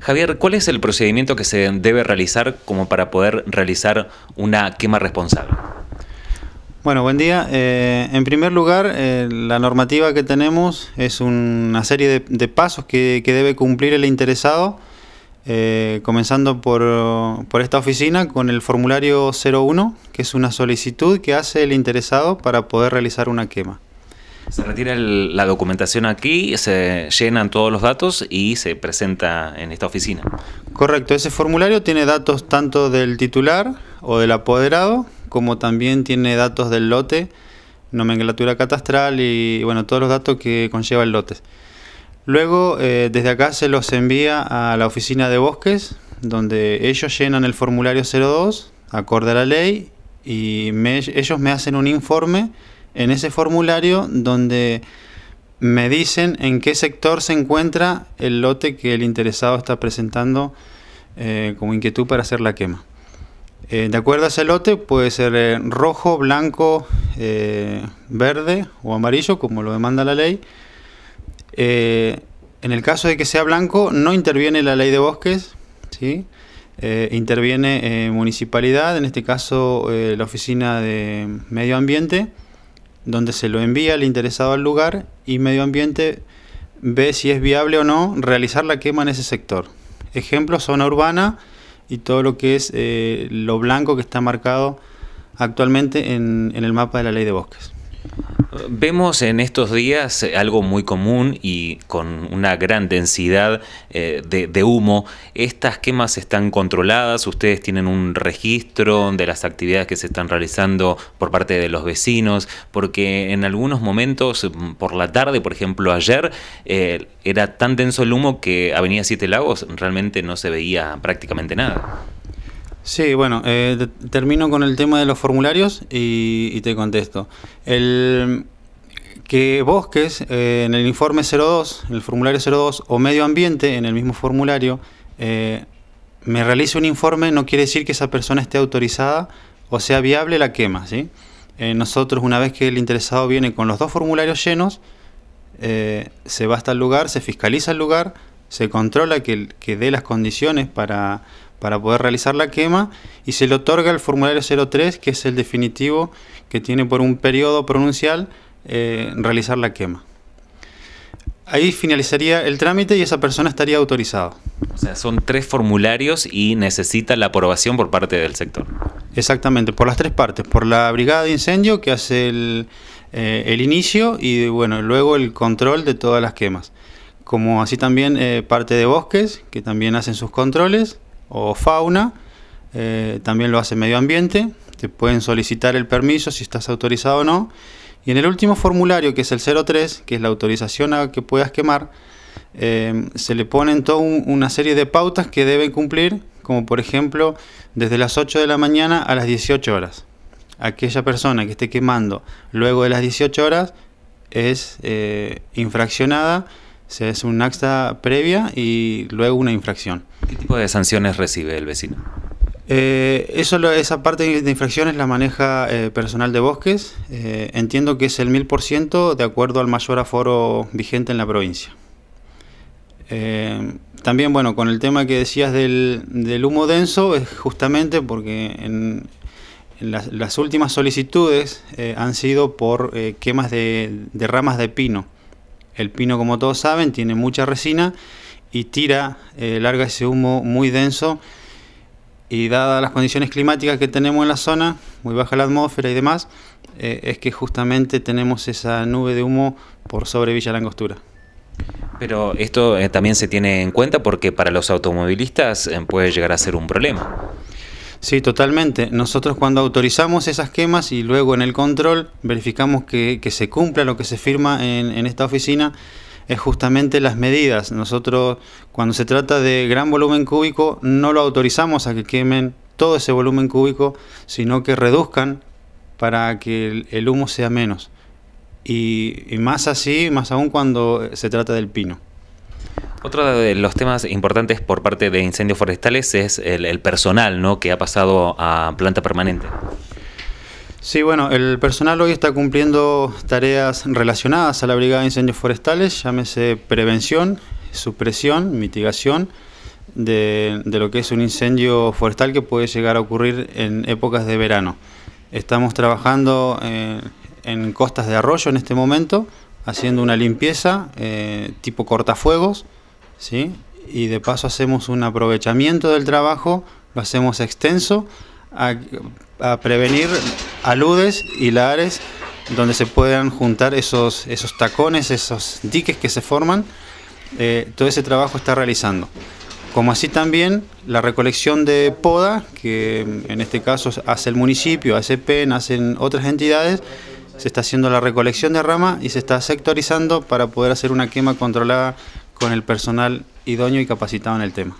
Javier, ¿cuál es el procedimiento que se debe realizar como para poder realizar una quema responsable? Bueno, buen día. Eh, en primer lugar, eh, la normativa que tenemos es una serie de, pasos que, debe cumplir el interesado, eh, comenzando por, por, esta oficina con el formulario 01, que es una solicitud que hace el interesado para poder realizar una quema. Se retira la documentación aquí, se llenan todos los datos y se presenta en esta oficina. Correcto, ese formulario tiene datos tanto del titular o del apoderado, como también tiene datos del lote, nomenclatura catastral y bueno, todos los datos que conlleva el lote. Luego, eh, desde acá se los envía a la oficina de bosques, donde ellos llenan el formulario 02, acorde a la ley, y ellos me hacen un informe en ese formulario donde me dicen en qué sector se encuentra el lote que el interesado está presentando eh, como inquietud para hacer la quema. Eh, de acuerdo a ese lote puede ser eh, rojo, blanco, verde o amarillo, como lo demanda la ley. en el caso de que sea blanco, no interviene la ley de bosques, ¿sí? interviene municipalidad, en este caso la oficina de medio ambiente donde se lo envía al interesado al lugar y medio ambiente ve si es viable o no realizar la quema en ese sector. Ejemplo, zona urbana y todo lo que es eh, lo blanco que está marcado actualmente en el mapa de la ley de bosques. Vemos en estos días eh, algo muy común y con una gran densidad eh, de, humo. ¿Estas quemas están controladas? ¿Ustedes tienen un registro de las actividades que se están realizando por parte de los vecinos? Porque en algunos momentos, mm, por la tarde, por ejemplo ayer, eh, era tan denso el humo que Avenida Siete Lagos realmente no se veía prácticamente nada. Sí, bueno, eh, termino con el tema de los formularios y, te contesto. El que Bosques, eh, en el informe 02, en el formulario 02, o Medio Ambiente, en el mismo formulario, eh, me realice un informe, no quiere decir que esa persona esté autorizada o sea viable la quema, ¿sí? nosotros, una vez que el interesado viene con los dos formularios llenos, se va hasta el lugar, se fiscaliza el lugar, se controla que, dé las condiciones para, poder realizar la quema y se le otorga el formulario 03, que es el definitivo que tiene por un periodo pronuncial eh, realizar la quema. Ahí finalizaría el trámite y esa persona estaría autorizada. O sea, son tres formularios y necesita la aprobación por parte del sector. Exactamente, por las tres partes, por la brigada de incendio que hace el, eh, el inicio y bueno, luego el control de todas las quemas como así también eh, parte de bosques, que también hacen sus controles, o fauna, eh, también lo hace medio ambiente, te pueden solicitar el permiso si estás autorizado o no. Y en el último formulario, que es el 03, que es la autorización a que puedas quemar, eh, se le ponen toda una serie de pautas que deben cumplir, como por ejemplo desde las 8 de la mañana a las 18 horas. Aquella persona que esté quemando luego de las 18 horas es infraccionada se es una acta previa y luego una infracción. ¿Qué tipo de sanciones recibe el vecino? Eh, eso, esa parte de infracciones la maneja eh, personal de bosques. Eh, entiendo que es el 1000% de acuerdo al mayor aforo vigente en la provincia. también, bueno, con el tema que decías del, humo denso, es justamente porque en, las, últimas solicitudes han sido por quemas de ramas de pino el pino, como todos saben, tiene mucha resina y tira, eh, larga ese humo muy denso. Y dadas las condiciones climáticas que tenemos en la zona, muy baja la atmósfera y demás, eh, es que justamente tenemos esa nube de humo por sobre Villa Langostura. Pero esto eh, también se tiene en cuenta porque para los automovilistas puede llegar a ser un problema. Sí, totalmente. Nosotros cuando autorizamos esas quemas y luego en el control verificamos que, se cumpla lo que se firma en, esta oficina, es justamente las medidas. Nosotros, cuando se trata de gran volumen cúbico, no lo autorizamos a que quemen todo ese volumen cúbico, sino que reduzcan para que el, humo sea menos. Y, y más así, más aún cuando se trata del pino. Otro de los temas importantes por parte de incendios forestales es el, personal que ha pasado a planta permanente. Sí, bueno, el personal hoy está cumpliendo tareas relacionadas a la Brigada de Incendios Forestales, llámese prevención, supresión, mitigación de, lo que es un incendio forestal que puede llegar a ocurrir en épocas de verano. Estamos trabajando eh, en costas de arroyo en este momento, haciendo una limpieza eh, tipo cortafuegos, ¿sí? Y de paso hacemos un aprovechamiento del trabajo, lo hacemos extenso a, prevenir aludes y lares donde se puedan juntar esos, esos tacones, esos diques que se forman. Eh, todo ese trabajo está realizando. Como así también la recolección de poda, que en este caso hace el municipio, hace PEN, hacen otras entidades, se está haciendo la recolección de rama y se está sectorizando para poder hacer una quema controlada con el personal idóneo y capacitado en el tema.